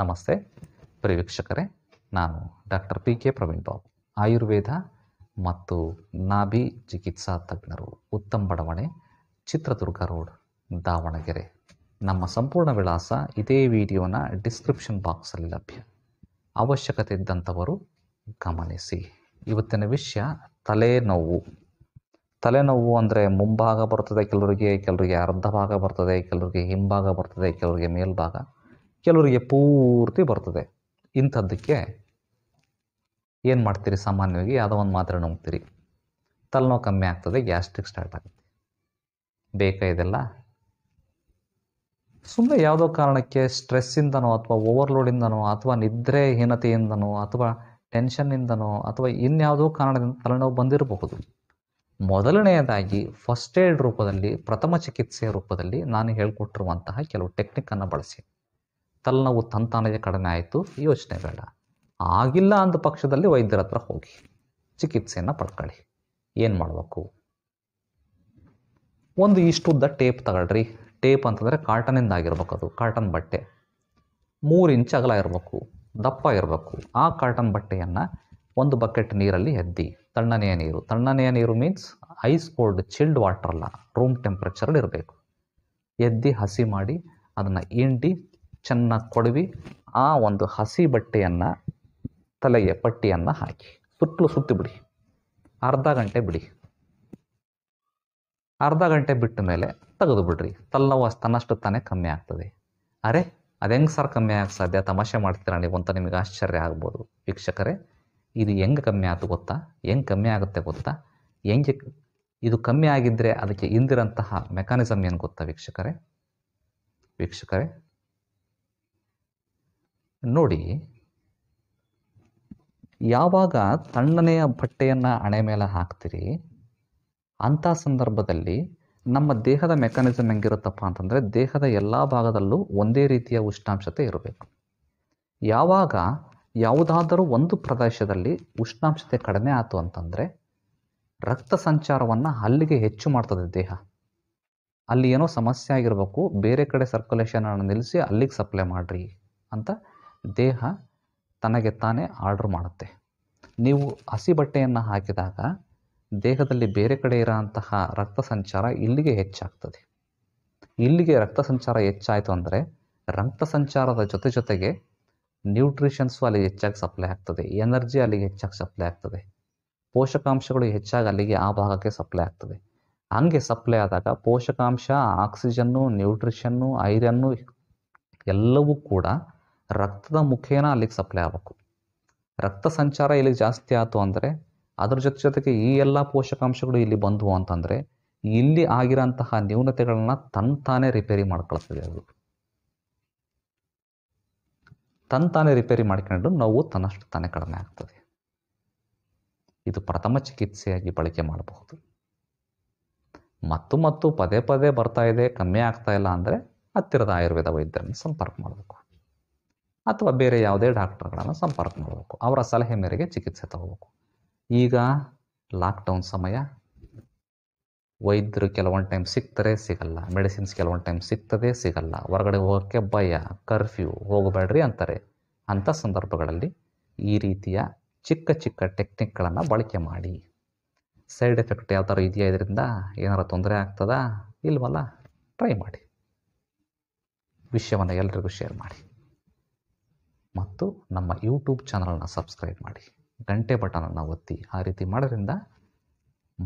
ನಮಸ್ತೆ ಪರಿವೀಕ್ಷಕರೇ ನಾನು doctor P K Praveen Babu Ayurveda ಮತ್ತು ನಾಭಿ ಚಿಕಿತ್ಸಾ ತಜ್ಞರು ಉತ್ತಮ ಬಡಾವಣೆ ಚಿತ್ರದುರ್ಗ ರೋಡ್ ದಾವಣಗೆರೆ ನಮ್ಮ ಸಂಪೂರ್ಣ ವಿಳಾಸ ಇದೇ ವಿಡಿಯೋನ ಡಿಸ್ಕ್ರಿಪ್ಷನ್ ಬಾಕ್ಸಲ್ಲಿ ಲಭ್ಯ ಅವಶ್ಯಕತೆ ಇದ್ದಂಥವರು ಗಮನಿಸಿ ಇವತ್ತಿನ ವಿಷಯ ತಲೆನೋವು ತಲೆನೋವು ಅಂದರೆ ಮುಂಭಾಗ ಬರ್ತದೆ ಕೆಲವರಿಗೆ ಕೆಲವರಿಗೆ ಅರ್ಧ ಭಾಗ ಬರ್ತದೆ ಕೆಲವರಿಗೆ ಹಿಂಭಾಗ ಬರ್ತದೆ ಕೆಲವರಿಗೆ ಮೇಲ್ಭಾಗ ಕೆಲವರಿಗೆ ಪೂರ್ತಿ ಬರ್ತದೆ ಇಂಥದ್ದಕ್ಕೆ ಏನು ಮಾಡ್ತೀರಿ ಸಾಮಾನ್ಯವಾಗಿ ಯಾವುದೋ ಒಂದು ಮಾತ್ರೆ ನುಂಗ್ತೀರಿ ತಲೆನೋವು ಕಮ್ಮಿ ಆಗ್ತದೆ ಗ್ಯಾಸ್ಟ್ರಿಕ್ ಸ್ಟಾರ್ಟ್ ಆಗುತ್ತೆ ಬೇಕಾ ಇದೆಲ್ಲ ಸುಮ್ಮನೆ ಯಾವುದೋ ಕಾರಣಕ್ಕೆ ಸ್ಟ್ರೆಸ್ಸಿಂದನೋ ಅಥವಾ ಓವರ್ಲೋಡಿಂದನೋ ಅಥವಾ ನಿದ್ರೆಹೀನತೆಯಿಂದನೋ ಅಥವಾ ಟೆನ್ಷನ್ನಿಂದನೋ ಅಥವಾ ಇನ್ಯಾವುದೋ ಕಾರಣದಿಂದ ತಲೆನೋವು ಬಂದಿರಬಹುದು ಮೊದಲನೆಯದಾಗಿ ಫಸ್ಟ್ ಏಡ್ ರೂಪದಲ್ಲಿ ಪ್ರಥಮ ಚಿಕಿತ್ಸೆಯ ರೂಪದಲ್ಲಿ ನಾನು ಹೇಳ್ಕೊಟ್ಟಿರುವಂತಹ ಕೆಲವು ಅನ್ನು ಬಳಸಿ ತಲೆನೋವು ತಂತಾನೇ ಕಡಿಮೆ ಆಯಿತು ಯೋಚನೆ ಬೇಡ ಆಗಿಲ್ಲ ಅಂದ ಪಕ್ಷದಲ್ಲಿ ವೈದ್ಯರ ಹತ್ರ ಹೋಗಿ ಚಿಕಿತ್ಸೆಯನ್ನು ಪಡ್ಕೊಳ್ಳಿ ಏನು ಮಾಡಬೇಕು ಒಂದು ಇಷ್ಟುದ್ದ ಟೇಪ್ ತಗೊಳ್ರಿ ಟೇಪ್ ಅಂತಂದರೆ ಕಾಟನಿಂದ ಆಗಿರ್ಬೇಕು ಅದು ಕಾಟನ್ ಬಟ್ಟೆ ಮೂರು ಇಂಚ್ ಅಗಲ ಇರಬೇಕು ದಪ್ಪ ಇರಬೇಕು ಆ ಕಾಟನ್ ಬಟ್ಟೆಯನ್ನು ಒಂದು ಬಕೆಟ್ ನೀರಲ್ಲಿ ಎದ್ದಿ ತಣ್ಣನೆಯ ನೀರು ತಣ್ಣನೆಯ ನೀರು means ice cold chilled water ಅಲ್ಲ ರೂಮ್ ಟೆಂಪ್ರೇಚರಲ್ಲಿ ಇರಬೇಕು ಎದ್ದಿ ಹಸಿ ಮಾಡಿ ಅದನ್ನು ಹಿಂಡಿ ಚೆನ್ನಾಗಿ ಕೊಡವಿ ಆ ಒಂದು ಹಸಿ ಬಟ್ಟೆಯನ್ನು ತಲೆಗೆ ಪಟ್ಟಿಯನ್ನು ಹಾಕಿ ಸುತ್ತಲೂ ಸುತ್ತಿ ಬಿಡಿ ಅರ್ಧ ಗಂಟೆ ಬಿಡಿ ಅರ್ಧ ಗಂಟೆ ಬಿಟ್ಟ ಮೇಲೆ ತೆಗೆದು ಬಿಡ್ರಿ ತಲ್ಲವ ತನ್ನಷ್ಟು ತಾನೇ ಕಮ್ಮಿ ಆಗ್ತದೆ ಅರೆ ಅದು ಹೆಂಗೆ ಸರ್ ಕಮ್ಮಿ ಆಗಕ್ಕೆ ಸಾಧ್ಯ ತಮಾಷೆ ಮಾಡ್ತೀರಾ ನೀವು ಅಂತ ನಿಮಗೆ ಆಶ್ಚರ್ಯ ಆಗ್ಬೋದು ವೀಕ್ಷಕರೇ ಇದು ಹೆಂಗೆ ಕಮ್ಮಿ ಆಯ್ತು ಗೊತ್ತಾ ಹೆಂಗೆ ಕಮ್ಮಿ ಆಗುತ್ತೆ ಗೊತ್ತಾ ಹೆಂಗೆ ಇದು ಕಮ್ಮಿ ಆಗಿದ್ದರೆ ಅದಕ್ಕೆ ಹಿಂದಿರಂತಹ ಮೆಕಾನಿಸಮ್ ಏನು ಗೊತ್ತಾ ವೀಕ್ಷಕರೇ ವೀಕ್ಷಕರೇ ನೋಡಿ ಯಾವಾಗ ತಣ್ಣನೆಯ ಬಟ್ಟೆಯನ್ನು ಹಣೆ ಮೇಲೆ ಹಾಕ್ತೀರಿ ಅಂಥ ಸಂದರ್ಭದಲ್ಲಿ ನಮ್ಮ ದೇಹದ ಮೆಕಾನಿಸಮ್ ಹೆಂಗಿರುತ್ತಪ್ಪ ಅಂತಂದರೆ ದೇಹದ ಎಲ್ಲ ಭಾಗದಲ್ಲೂ ಒಂದೇ ರೀತಿಯ ಉಷ್ಣಾಂಶತೆ ಇರಬೇಕು ಯಾವಾಗ ಯಾವುದಾದರೂ ಒಂದು ಪ್ರದೇಶದಲ್ಲಿ ಉಷ್ಣಾಂಶತೆ ಕಡಿಮೆ ಆಯಿತು ಅಂತಂದರೆ ರಕ್ತ ಸಂಚಾರವನ್ನು ಅಲ್ಲಿಗೆ ಹೆಚ್ಚು ಮಾಡ್ತದೆ ದೇಹ ಅಲ್ಲಿ ಏನೋ ಸಮಸ್ಯೆ ಆಗಿರಬೇಕು ಬೇರೆ ಕಡೆ ಸರ್ಕ್ಯುಲೇಷನನ್ನು ನಿಲ್ಲಿಸಿ ಅಲ್ಲಿಗೆ ಸಪ್ಲೈ ಮಾಡಿರಿ ಅಂತ ದೇಹ ತನಗೆ ತಾನೇ ಆರ್ಡ್ರ್ ಮಾಡುತ್ತೆ ನೀವು ಹಸಿ ಬಟ್ಟೆಯನ್ನು ಹಾಕಿದಾಗ ದೇಹದಲ್ಲಿ ಬೇರೆ ಕಡೆ ಇರೋಂತಹ ರಕ್ತ ಸಂಚಾರ ಇಲ್ಲಿಗೆ ಹೆಚ್ಚಾಗ್ತದೆ ಇಲ್ಲಿಗೆ ರಕ್ತ ಸಂಚಾರ ಹೆಚ್ಚಾಯಿತು ಅಂದರೆ ರಕ್ತ ಸಂಚಾರದ ಜೊತೆ ಜೊತೆಗೆ ನ್ಯೂಟ್ರಿಷನ್ಸು ಅಲ್ಲಿ ಹೆಚ್ಚಾಗಿ ಸಪ್ಲೈ ಆಗ್ತದೆ ಎನರ್ಜಿ ಅಲ್ಲಿಗೆ ಹೆಚ್ಚಾಗಿ ಸಪ್ಲೈ ಆಗ್ತದೆ ಪೋಷಕಾಂಶಗಳು ಹೆಚ್ಚಾಗಿ ಅಲ್ಲಿಗೆ ಆ ಭಾಗಕ್ಕೆ ಸಪ್ಲೈ ಆಗ್ತದೆ ಹಂಗೆ ಸಪ್ಲೈ ಆದಾಗ ಪೋಷಕಾಂಶ ಆಕ್ಸಿಜನ್ನು ನ್ಯೂಟ್ರಿಷನ್ನು ಐರನ್ನು ಎಲ್ಲವೂ ಕೂಡ ರಕ್ತದ ಮುಖೇನ ಅಲ್ಲಿಗೆ ಸಪ್ಲೈ ಆಗಬೇಕು ರಕ್ತ ಸಂಚಾರ ಇಲ್ಲಿಗೆ ಜಾಸ್ತಿ ಆಯಿತು ಅಂದರೆ ಅದ್ರ ಜೊತೆ ಜೊತೆಗೆ ಈ ಎಲ್ಲ ಪೋಷಕಾಂಶಗಳು ಇಲ್ಲಿ ಬಂದವು ಅಂತಂದರೆ ಇಲ್ಲಿ ಆಗಿರೋಂತಹ ನ್ಯೂನತೆಗಳನ್ನ ತಂತಾನೇ ರಿಪೇರಿ ಮಾಡ್ಕೊಳ್ತದೆ ಅದು ತಂತಾನೇ ರಿಪೇರಿ ಮಾಡ್ಕೊಂಡು ನೋವು ತನ್ನಷ್ಟು ತಾನೇ ಕಡಿಮೆ ಆಗ್ತದೆ ಇದು ಪ್ರಥಮ ಚಿಕಿತ್ಸೆಯಾಗಿ ಬಳಕೆ ಮಾಡಬಹುದು ಮತ್ತು ಮತ್ತು ಪದೇ ಪದೇ ಬರ್ತಾ ಇದೆ ಕಮ್ಮಿ ಆಗ್ತಾ ಇಲ್ಲ ಅಂದರೆ ಹತ್ತಿರದ ಆಯುರ್ವೇದ ವೈದ್ಯರನ್ನು ಸಂಪರ್ಕ ಮಾಡಬೇಕು ಅಥವಾ ಬೇರೆ ಯಾವುದೇ ಡಾಕ್ಟರ್ಗಳನ್ನು ಸಂಪರ್ಕ ಮಾಡಬೇಕು ಅವರ ಸಲಹೆ ಮೇರೆಗೆ ಚಿಕಿತ್ಸೆ ತಗೋಬೇಕು ಈಗ ಲಾಕ್ಡೌನ್ ಸಮಯ ವೈದ್ಯರು ಕೆಲವೊಂದು ಟೈಮ್ ಸಿಗ್ತಾರೆ ಸಿಗಲ್ಲ ಮೆಡಿಸಿನ್ಸ್ ಕೆಲವೊಂದು ಟೈಮ್ ಸಿಗ್ತದೆ ಸಿಗಲ್ಲ ಹೊರಗಡೆ ಹೋಗೋಕ್ಕೆ ಭಯ ಕರ್ಫ್ಯೂ ಹೋಗಬೇಡ್ರಿ ಅಂತಾರೆ ಅಂಥ ಸಂದರ್ಭಗಳಲ್ಲಿ ಈ ರೀತಿಯ ಚಿಕ್ಕ ಚಿಕ್ಕ ಟೆಕ್ನಿಕ್ಗಳನ್ನು ಬಳಕೆ ಮಾಡಿ ಸೈಡ್ ಎಫೆಕ್ಟ್ ಯಾವ ಥರ ಇದೆಯಾ ಇದರಿಂದ ಏನಾರ ತೊಂದರೆ ಆಗ್ತದಾ ಇಲ್ವಲ್ಲ ಟ್ರೈ ಮಾಡಿ ವಿಷಯವನ್ನು ಎಲ್ರಿಗೂ ಶೇರ್ ಮಾಡಿ ಮತ್ತು ನಮ್ಮ ಯೂಟ್ಯೂಬ್ ಚಾನಲನ್ನು ಸಬ್ಸ್ಕ್ರೈಬ್ ಮಾಡಿ ಗಂಟೆ ಬಟನನ್ನು ಒತ್ತಿ ಆ ರೀತಿ ಮಾಡೋದ್ರಿಂದ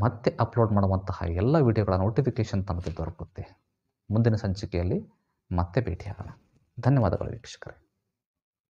ಮತ್ತೆ ಅಪ್ಲೋಡ್ ಮಾಡುವಂತಹ ಎಲ್ಲ ವಿಡಿಯೋಗಳ ನೋಟಿಫಿಕೇಷನ್ ತಮಗೆ ದೊರಕುತ್ತೆ ಮುಂದಿನ ಸಂಚಿಕೆಯಲ್ಲಿ ಮತ್ತೆ ಭೇಟಿಯಾಗೋಣ ಧನ್ಯವಾದಗಳು ವೀಕ್ಷಕರೇ